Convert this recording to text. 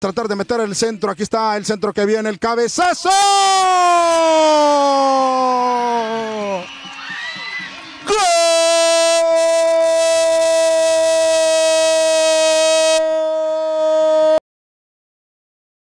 Tratar de meter el centro. Aquí está el centro que viene. El cabezazo.